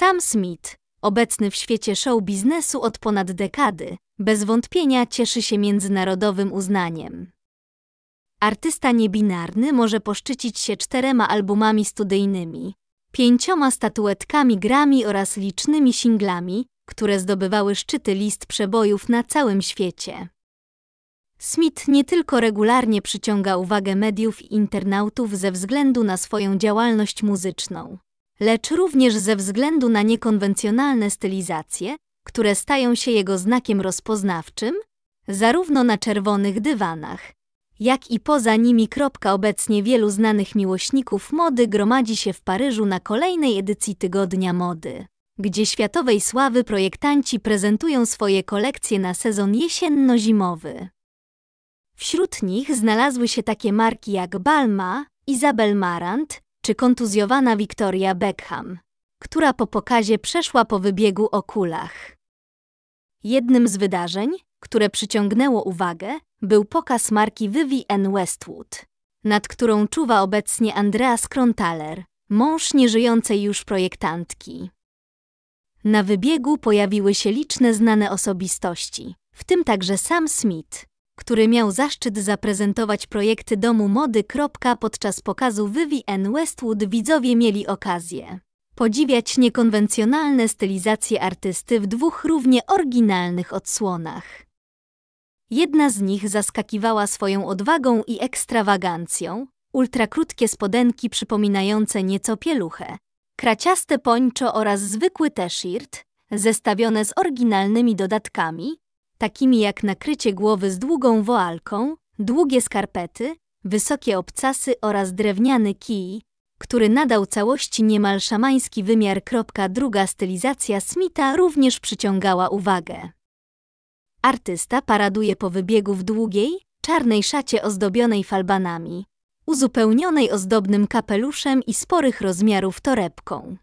Sam Smith, obecny w świecie show biznesu od ponad dekady, bez wątpienia cieszy się międzynarodowym uznaniem. Artysta niebinarny może poszczycić się czterema albumami studyjnymi, pięcioma statuetkami Grammy oraz licznymi singlami, które zdobywały szczyty list przebojów na całym świecie. Smith nie tylko regularnie przyciąga uwagę mediów i internautów ze względu na swoją działalność muzyczną lecz również ze względu na niekonwencjonalne stylizacje, które stają się jego znakiem rozpoznawczym, zarówno na czerwonych dywanach, jak i poza nimi. Obecnie wielu znanych miłośników mody gromadzi się w Paryżu na kolejnej edycji Tygodnia Mody, gdzie światowej sławy projektanci prezentują swoje kolekcje na sezon jesienno-zimowy. Wśród nich znalazły się takie marki jak Balma, Isabel Marant, czy kontuzjowana Victoria Beckham, która po pokazie przeszła po wybiegu o kulach. Jednym z wydarzeń, które przyciągnęło uwagę, był pokaz marki Vivienne Westwood, nad którą czuwa obecnie Andreas Krontaler, mąż nieżyjącej już projektantki. Na wybiegu pojawiły się liczne znane osobistości, w tym także Sam Smith, który miał zaszczyt zaprezentować projekty domu mody. Podczas pokazu Vivienne Westwood widzowie mieli okazję podziwiać niekonwencjonalne stylizacje artysty w dwóch równie oryginalnych odsłonach. Jedna z nich zaskakiwała swoją odwagą i ekstrawagancją, ultrakrótkie spodenki przypominające nieco pieluchę, kraciaste pończo oraz zwykły t-shirt, zestawione z oryginalnymi dodatkami, takimi jak nakrycie głowy z długą woalką, długie skarpety, wysokie obcasy oraz drewniany kij, który nadał całości niemal szamański wymiar. Druga stylizacja Smitha również przyciągała uwagę. Artysta paraduje po wybiegu w długiej, czarnej szacie ozdobionej falbanami, uzupełnionej ozdobnym kapeluszem i sporych rozmiarów torebką.